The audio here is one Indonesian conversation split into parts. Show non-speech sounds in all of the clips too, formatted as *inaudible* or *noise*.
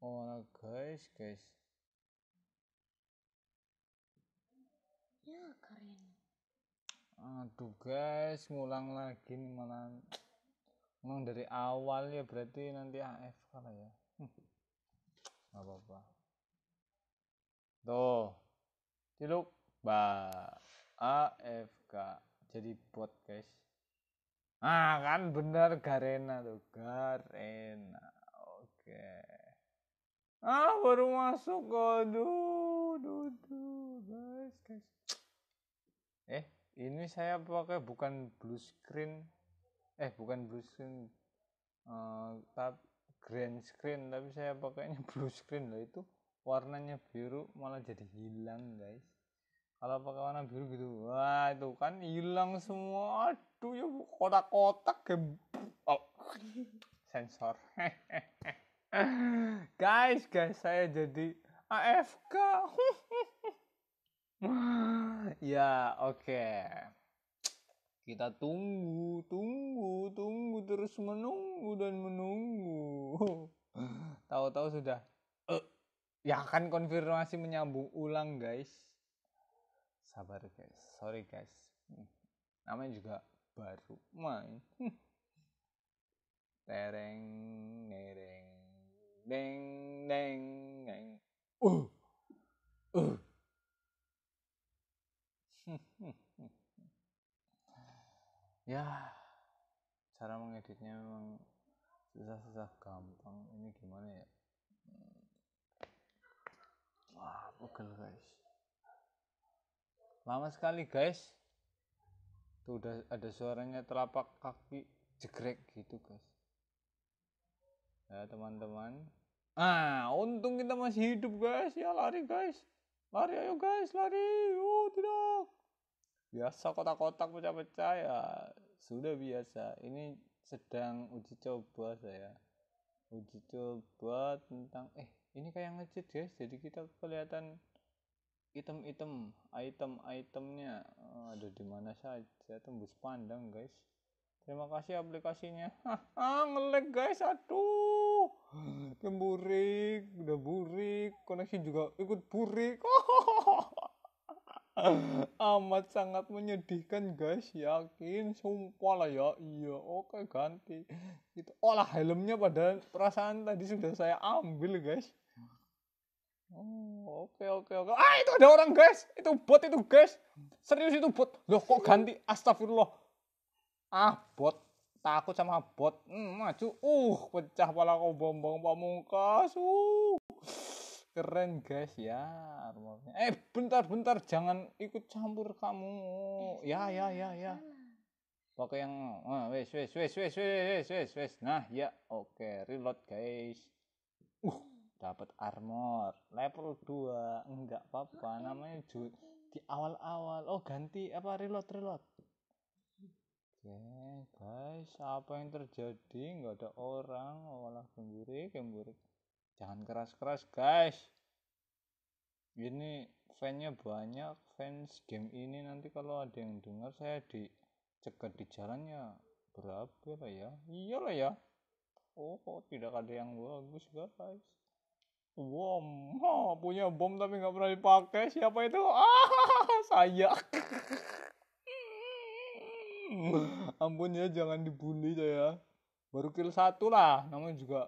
Oh ona guys guys ya keren aduh guys ngulang lagi nih malah Emang dari awal ya berarti nanti AF kali ya Gak apa-apa tuh ciluk ba AFK jadi bot guys ah kan bener Garena tuh Garena oke okay ah baru masuk aduh aduh, aduh. guys guys eh ini saya pakai bukan blue screen eh bukan blue screen uh, eh, tab green screen tapi saya pakainya *laughs* blue screen lah itu warnanya biru malah jadi hilang guys kalau pakai warna biru gitu wah itu kan hilang semua aduh ya kotak-kotak oh sensor *laughs* *laughs* guys, guys, saya jadi AFK. *laughs* ya, oke. Okay. Kita tunggu, tunggu, tunggu terus menunggu dan menunggu. *laughs* Tahu-tahu sudah. Uh, ya kan konfirmasi menyambung ulang, guys. Sabar, guys. Sorry, guys. Namanya juga baru main. Tereng, nereng neng neng neng uh uh *laughs* ya cara mengeditnya memang susah-susah gampang ini gimana ya hmm. wah pegel guys lama sekali guys tuh udah ada suaranya telapak kaki jegrek gitu guys ya teman-teman Ah untung kita masih hidup guys. Ya lari guys. Lari ayo guys, lari. Oh, tidak. Biasa kotak-kotak pecah-pecah ya. Sudah biasa. Ini sedang uji coba saya. Uji coba tentang eh ini kayak ngecet guys. Jadi kita kelihatan item-item, item-itemnya oh, ada di mana saja tembus pandang guys. Terima kasih aplikasinya. Hah, *laughs* ngelek guys. Aduh. Kayak *sighs* burik, udah burik, koneksi juga ikut burik. *laughs* Amat sangat menyedihkan guys, yakin sumpah lah ya. Iya, oke ganti. Itu olah helmnya pada perasaan tadi sudah saya ambil guys. Oh, oke oke oke. Ah, itu ada orang, guys. Itu bot itu, guys. Serius itu bot. Loh, kok ganti? Astagfirullah. Ah, bot takut sama bot hmm, maju uh pecah pala kau bombong pamungkas uh keren guys ya armornya eh bentar bentar jangan ikut campur kamu ya ya ya ya pakai yang ah, wes wes wes wes wes wes wes nah ya oke reload guys uh dapat armor level 2 enggak apa-apa namanya di awal-awal oh ganti apa reload reload Oke guys, apa yang terjadi? Nggak ada orang, malah gemburik, gemburik. Jangan keras-keras guys. Ini fansnya banyak, fans game ini nanti kalau ada yang dengar saya dicegat di jalannya berapa lah ya? Iyalah ya. Oh, oh tidak ada yang bagus guys. Wow, *laughs* punya bom tapi nggak pernah dipakai. Siapa itu? *laughs* Ah, saya. *laughs* *laughs* ampun ya jangan dibully ya baru kill satu lah namanya juga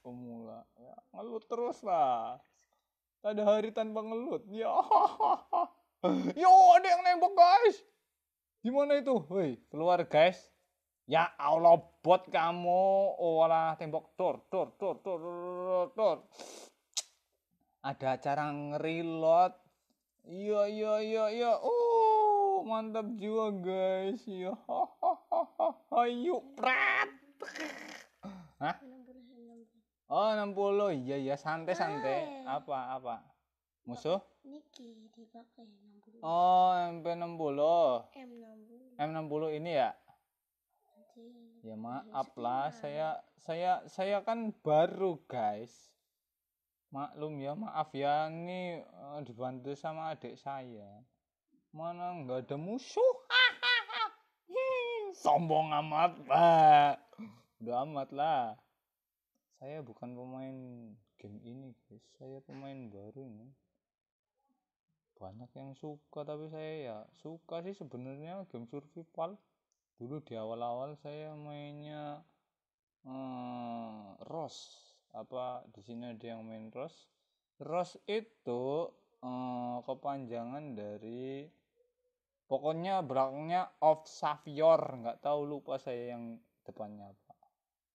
pemula ya, ngelut terus lah tak ada hari tanpa ngelut ya *laughs* yo ada yang nembok guys gimana itu woi keluar guys ya Allah bot kamu olah oh, tembok tor tor tor tor tor ada acara ngerilot iya iya iya iya uh mantap jiwa guys ya ayo prat Hah? Oh, 60. Iya, iya, santai-santai. Apa, apa? Musuh? Niki dipakai 60. Oh, MP60. M60. M60 ini ya? Ya maaf lah, saya saya saya kan baru, guys. Maklum ya, maaf ya. Ini eh, dibantu sama adik saya mana nggak ada musuh *laughs* sombong amat pak udah amat lah saya bukan pemain game ini guys saya pemain baru ini banyak yang suka tapi saya ya suka sih sebenarnya game survival dulu di awal-awal saya mainnya hmm, eh, Ros apa di sini ada yang main Ros Ros itu hmm, kepanjangan dari pokoknya belakangnya of Savior nggak tahu lupa saya yang depannya apa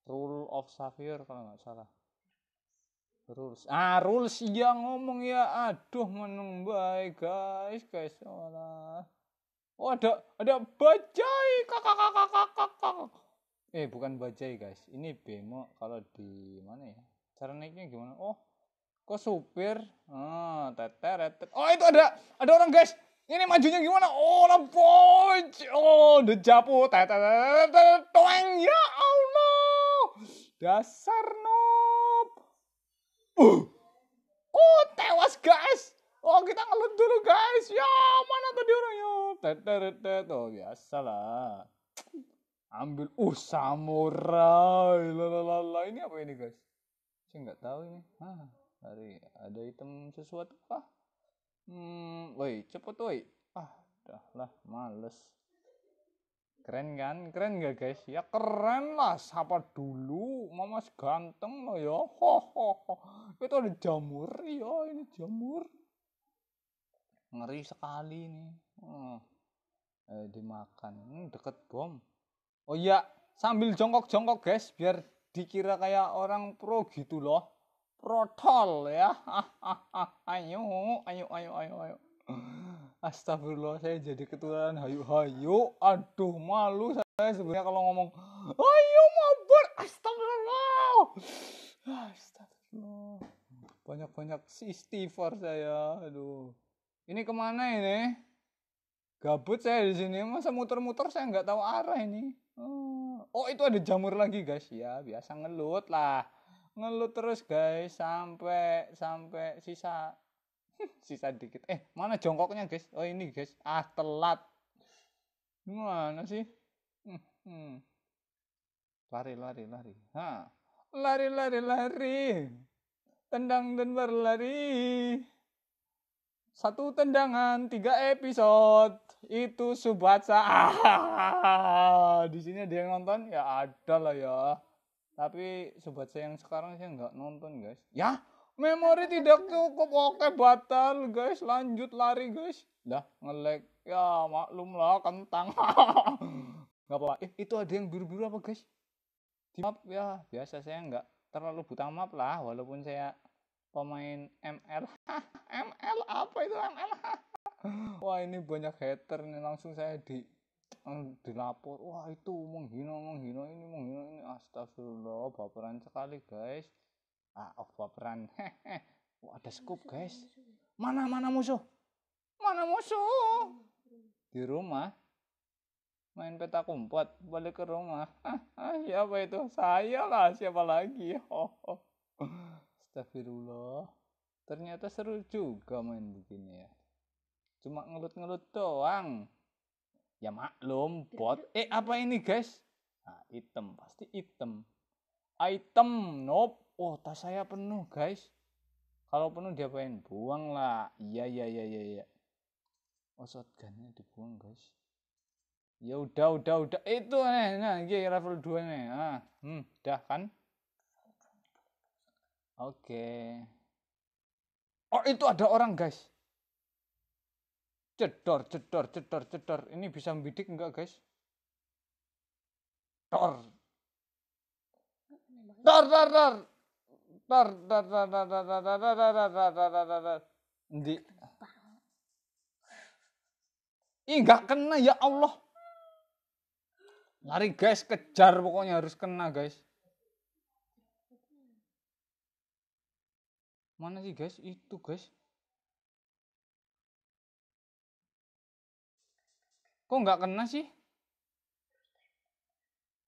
rule of Savior kalau nggak salah rules ah rules yang ngomong ya aduh menung baik guys guys Allah oh ada ada bajai kakak kakak kakak kakak eh bukan bajai guys ini bemo kalau di mana ya cara naiknya gimana oh kok supir ah teteret oh itu ada ada orang guys ini majunya gimana? Oh, boy, oh, the japu, toeng, ya Allah, dasar noob. Uh. Oh, tewas guys. Oh, kita ngelut dulu guys. Ya, mana tadi orangnya? Tetetetet, oh biasa lah. Ambil, uh, samurai, lalalala. Ini apa ini guys? Saya nggak tahu ini. Hah, hari ada item sesuatu kah? Hmm, woi, cepet woi. Ah, dah lah, males. Keren kan? Keren gak guys? Ya keren lah, siapa dulu. mama ganteng loh ya. Ho, ho, ho. Itu ada jamur ya, ini jamur. Ngeri sekali ini. Hmm. Eh, dimakan. Hmm, deket bom. Oh iya, sambil jongkok-jongkok guys, biar dikira kayak orang pro gitu loh protol ya *laughs* ayo ayo ayo ayo ayo Astagfirullah saya jadi ketularan hayu-hayu aduh malu saya sebenarnya kalau ngomong ayo mabar astagfirullah astagfirullah banyak-banyak istighfar saya aduh ini kemana ini gabut saya di sini masa muter-muter saya nggak tahu arah ini oh, oh itu ada jamur lagi guys ya biasa ngelut lah ngeluh terus guys sampai sampai sisa *laughs* sisa dikit eh mana jongkoknya guys oh ini guys ah telat gimana sih hmm, hmm. lari lari lari ha lari lari lari tendang dan berlari satu tendangan tiga episode itu subatsa *laughs* ah, di sini ada yang nonton ya ada lah ya tapi sobat saya yang sekarang saya nggak nonton guys ya memori tidak cukup oke batal guys lanjut lari guys dah ngelek ya maklum lah kentang *laughs* nggak apa-apa eh, itu ada yang biru-biru apa guys di map ya biasa saya nggak terlalu buta map lah walaupun saya pemain ML *laughs* ML apa itu ML *laughs* wah ini banyak hater nih langsung saya di Kan dilapor wah itu menghina menghina ini menghina ini astagfirullah baperan sekali guys ah oh, baperan *laughs* Wah, ada scoop guys mana mana musuh mana musuh di rumah main peta kumpet balik ke rumah *laughs* siapa itu saya lah siapa lagi oh. *laughs* astagfirullah ternyata seru juga main begini ya cuma ngelut-ngelut doang Ya maklum, bot. Eh apa ini guys? Nah, item pasti item. Item, nope. Oh tas saya penuh guys. Kalau penuh diapain? Buang lah. Iya iya iya iya. Ya. Oh shotgunnya dibuang guys. Ya udah udah udah itu nih eh, nah iya level 2 nih. nah, hmm, udah kan? Oke. Okay. Oh itu ada orang guys. Cedor, cedor, cedor, cedor. ini bisa membidik enggak guys dor dor dor dor dor dor dor dor dor dor dor dor dor dor dor dor dor dor di Ih, nggak kena ya Allah. Lari guys, kejar pokoknya harus kena guys. Mana sih guys? Itu guys. Kok nggak kena sih?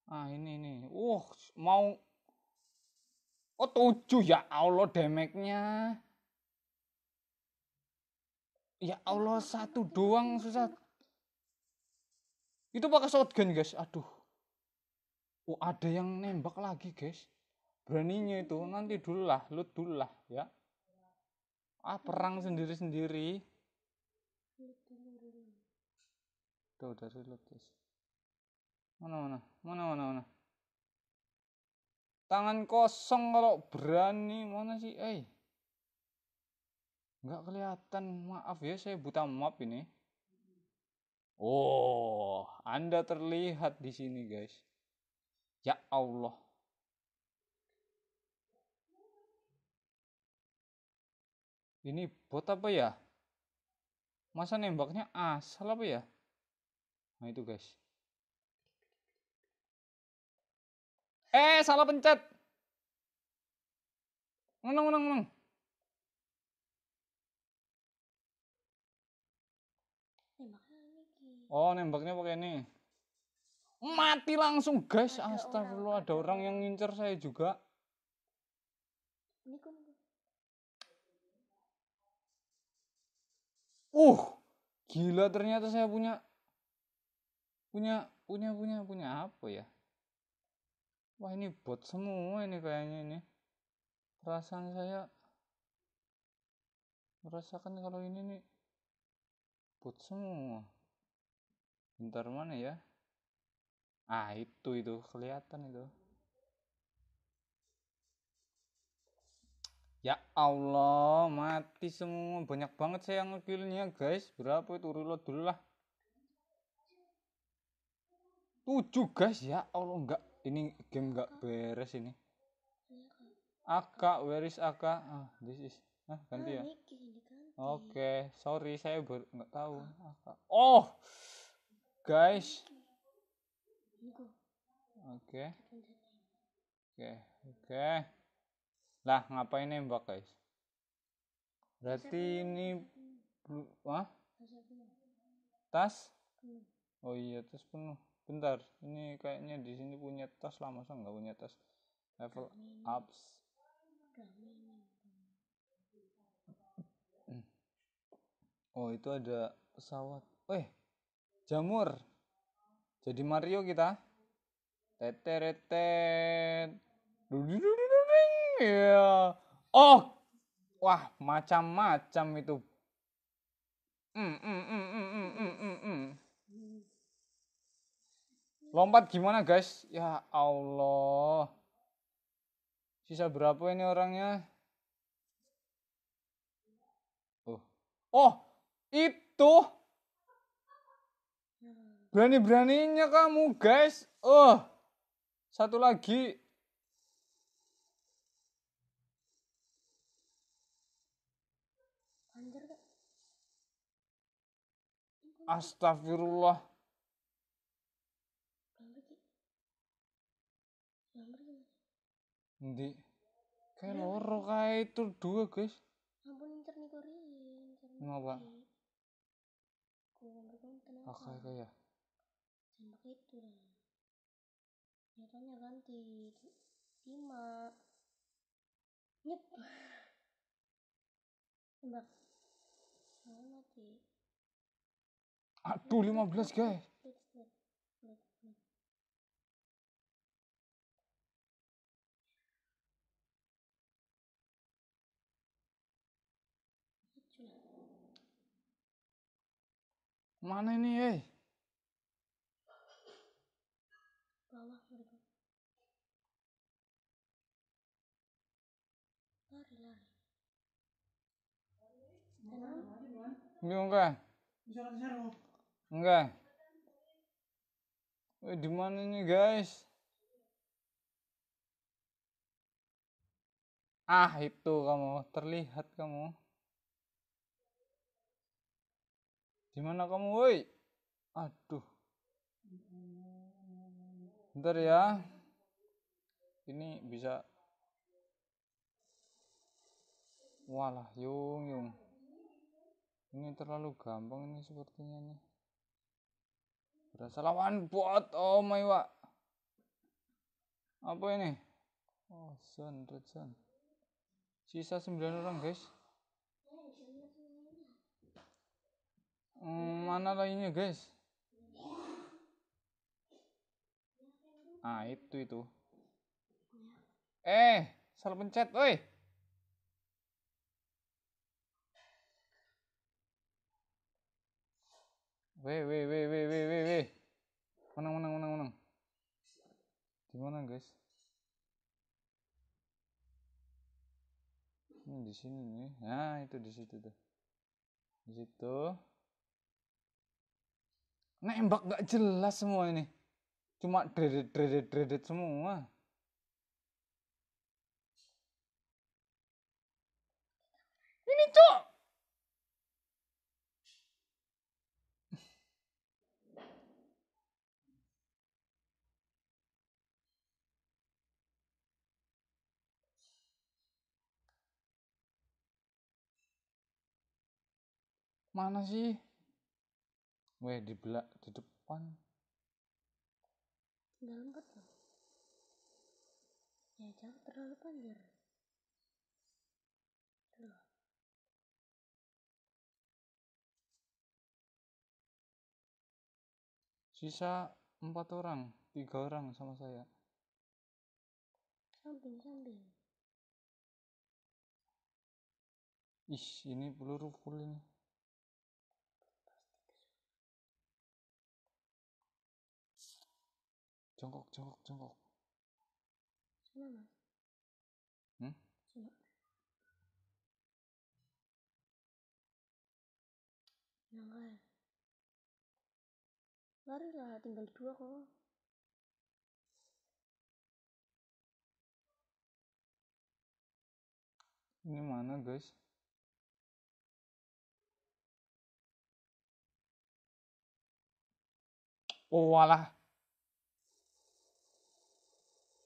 Ah ini nih. Uh, mau Oh tujuh ya Allah demeknya Ya Allah satu doang susah. Itu pakai shotgun guys. Aduh. Oh ada yang nembak lagi guys. Beraninya itu nanti dulu lah, loot dulu lah ya. Ah perang sendiri-sendiri. Tuh udah reload guys. Mana mana mana mana mana. Tangan kosong kalau berani mana sih? Eh. Nggak kelihatan. Maaf ya saya buta map ini. Oh, Anda terlihat di sini guys. Ya Allah. Ini bot apa ya? Masa nembaknya asal apa ya? Nah itu guys. Eh salah pencet. Menang menang menang. Oh nembaknya pakai ini. Mati langsung guys. Astagfirullah ada orang yang ngincer saya juga. Uh, gila ternyata saya punya punya punya punya punya apa ya wah ini bot semua ini kayaknya ini perasaan saya merasakan kalau ini nih bot semua bentar mana ya ah itu itu kelihatan itu Ya Allah, mati semua. Banyak banget saya ngekillnya, guys. Berapa itu reload dulu lah. Tujuh guys ya Allah enggak ini game enggak beres ini. Iya, Aka, where is Aka? Ah, this is. Ah, ganti ah, ya. Oke, okay. sorry saya baru enggak tahu. Aka. Oh, guys. Oke. Oke, oke. Lah, ngapain nembak, guys? Berarti ini ah Tas? Oh iya, tas penuh bentar ini kayaknya di sini punya tas lah masa nggak punya tas level ups oh itu ada pesawat eh jamur jadi Mario kita teteretet ya oh wah macam-macam itu mm, mm, mm, mm, mm, mm. Lompat gimana guys? Ya Allah. Sisa berapa ini orangnya? Oh. Oh, itu. Berani-beraninya kamu guys. Oh. Satu lagi. Astagfirullah. Ndi. Kayak loro kae itu dua, guys. Ampun incer niku ri. Ngapa? Oke, itu ya. Jambak itu lah. Nyatanya ganti. Lima. Nyep. *laughs* Jambak. Aduh, belas guys. Mana ini, eh? Bawah mereka. Lari, lari. Enggak, Enggak. Eh, di mana ini, guys? Ah, itu kamu terlihat kamu. Di mana kamu, woi? Aduh. Bentar ya. Ini bisa Walah, yung yung. Ini terlalu gampang ini sepertinya nih. Berasa lawan buat Oh my wa. Apa ini? Oh, sun, red sun, Sisa sembilan orang, guys. Hmm, mana lainnya guys ah itu itu eh salah pencet oi we we we we we we weh menang menang menang menang gimana guys ini di sini nih nah itu di situ tuh di situ nembak gak jelas semua ini cuma dreaded dreaded dreaded semua ini cok mana sih Weh di belak di depan. Dalam betul. Ya jangan terlalu panjang. Loh. Sisa empat orang, tiga orang sama saya. Samping samping. Ih, ini peluru full ini. Jongkok, jongkok, jongkok. Sana, Mas. Hmm? Sana. Jangan. Lari lah, tinggal dua kok. Ini mana, guys? Oh, walah.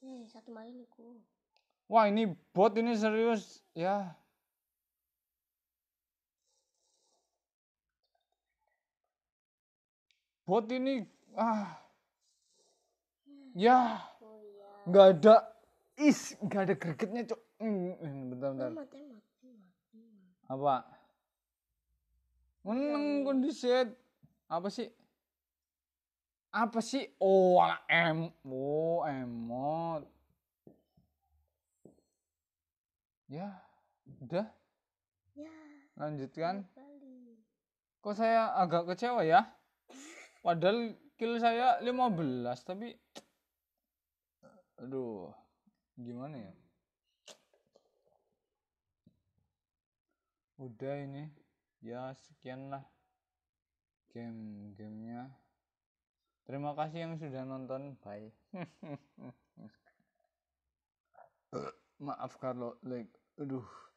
Hmm, satu main iku. Wah, ini bot ini serius ya. Bot ini ah. Ya. Oh, iya. Nggak ada is, nggak ada gregetnya, Cok. Hmm, hmm, bentar, bentar. Apa? Menang iya, iya. kondisi apa sih? apa sih oh anak em oh emot ya udah ya, lanjutkan kok saya agak kecewa ya padahal kill saya 15 tapi aduh gimana ya udah ini ya sekian lah game-gamenya Terima kasih yang sudah nonton. Bye. *laughs* Maaf kalau like aduh